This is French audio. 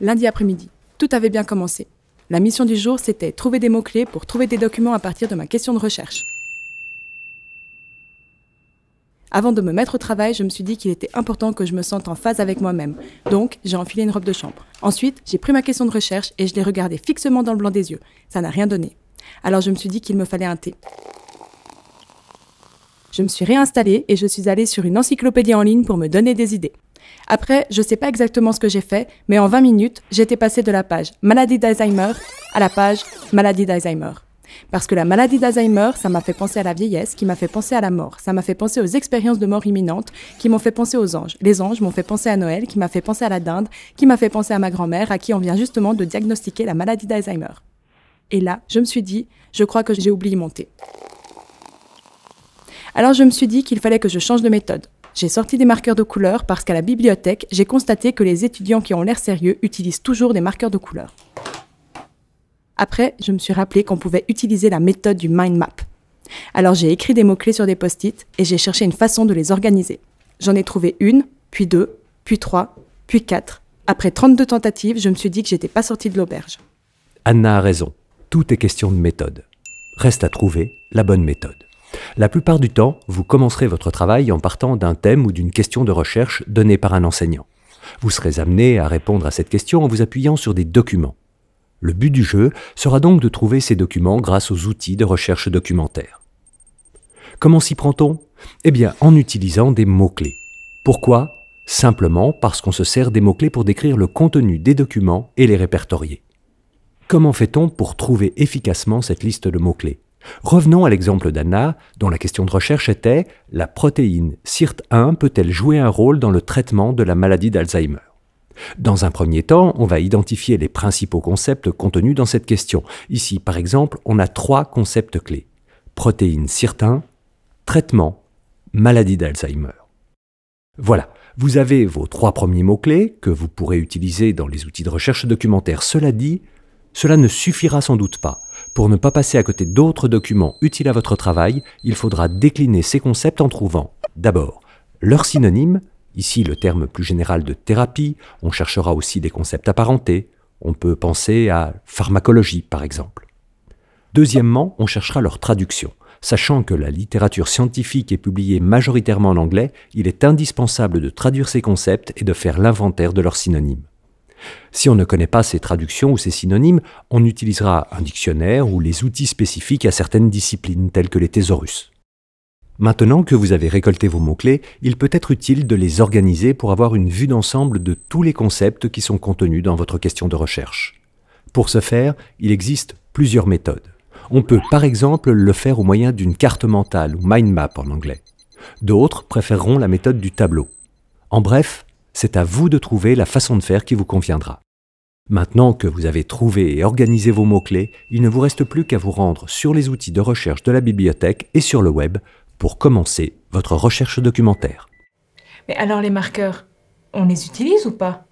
lundi après-midi. Tout avait bien commencé. La mission du jour, c'était trouver des mots-clés pour trouver des documents à partir de ma question de recherche. Avant de me mettre au travail, je me suis dit qu'il était important que je me sente en phase avec moi-même. Donc, j'ai enfilé une robe de chambre. Ensuite, j'ai pris ma question de recherche et je l'ai regardée fixement dans le blanc des yeux. Ça n'a rien donné. Alors, je me suis dit qu'il me fallait un thé. Je me suis réinstallée et je suis allée sur une encyclopédie en ligne pour me donner des idées. Après, je ne sais pas exactement ce que j'ai fait, mais en 20 minutes, j'étais passé de la page maladie d'Alzheimer à la page maladie d'Alzheimer. Parce que la maladie d'Alzheimer, ça m'a fait penser à la vieillesse, qui m'a fait penser à la mort, ça m'a fait penser aux expériences de mort imminente, qui m'ont fait penser aux anges. Les anges m'ont fait penser à Noël, qui m'a fait penser à la dinde, qui m'a fait penser à ma grand-mère, à qui on vient justement de diagnostiquer la maladie d'Alzheimer. Et là, je me suis dit, je crois que j'ai oublié mon thé. Alors je me suis dit qu'il fallait que je change de méthode. J'ai sorti des marqueurs de couleur parce qu'à la bibliothèque, j'ai constaté que les étudiants qui ont l'air sérieux utilisent toujours des marqueurs de couleur. Après, je me suis rappelé qu'on pouvait utiliser la méthode du mind map. Alors j'ai écrit des mots-clés sur des post-it et j'ai cherché une façon de les organiser. J'en ai trouvé une, puis deux, puis trois, puis quatre. Après 32 tentatives, je me suis dit que j'étais pas sortie de l'auberge. Anna a raison. Tout est question de méthode. Reste à trouver la bonne méthode. La plupart du temps, vous commencerez votre travail en partant d'un thème ou d'une question de recherche donnée par un enseignant. Vous serez amené à répondre à cette question en vous appuyant sur des documents. Le but du jeu sera donc de trouver ces documents grâce aux outils de recherche documentaire. Comment s'y prend-on Eh bien, en utilisant des mots-clés. Pourquoi Simplement parce qu'on se sert des mots-clés pour décrire le contenu des documents et les répertorier. Comment fait-on pour trouver efficacement cette liste de mots-clés Revenons à l'exemple d'Anna, dont la question de recherche était la protéine CIRT1 peut-elle jouer un rôle dans le traitement de la maladie d'Alzheimer Dans un premier temps, on va identifier les principaux concepts contenus dans cette question. Ici, par exemple, on a trois concepts clés protéine CIRT1, traitement, maladie d'Alzheimer. Voilà, vous avez vos trois premiers mots-clés que vous pourrez utiliser dans les outils de recherche documentaire. Cela dit, cela ne suffira sans doute pas. Pour ne pas passer à côté d'autres documents utiles à votre travail, il faudra décliner ces concepts en trouvant d'abord leurs synonymes, ici le terme plus général de thérapie, on cherchera aussi des concepts apparentés, on peut penser à pharmacologie par exemple. Deuxièmement, on cherchera leur traduction. Sachant que la littérature scientifique est publiée majoritairement en anglais, il est indispensable de traduire ces concepts et de faire l'inventaire de leurs synonymes. Si on ne connaît pas ces traductions ou ces synonymes, on utilisera un dictionnaire ou les outils spécifiques à certaines disciplines telles que les thésaurus. Maintenant que vous avez récolté vos mots-clés, il peut être utile de les organiser pour avoir une vue d'ensemble de tous les concepts qui sont contenus dans votre question de recherche. Pour ce faire, il existe plusieurs méthodes. On peut par exemple le faire au moyen d'une carte mentale ou mind map en anglais. D'autres préféreront la méthode du tableau. En bref, c'est à vous de trouver la façon de faire qui vous conviendra. Maintenant que vous avez trouvé et organisé vos mots-clés, il ne vous reste plus qu'à vous rendre sur les outils de recherche de la bibliothèque et sur le web pour commencer votre recherche documentaire. Mais alors les marqueurs, on les utilise ou pas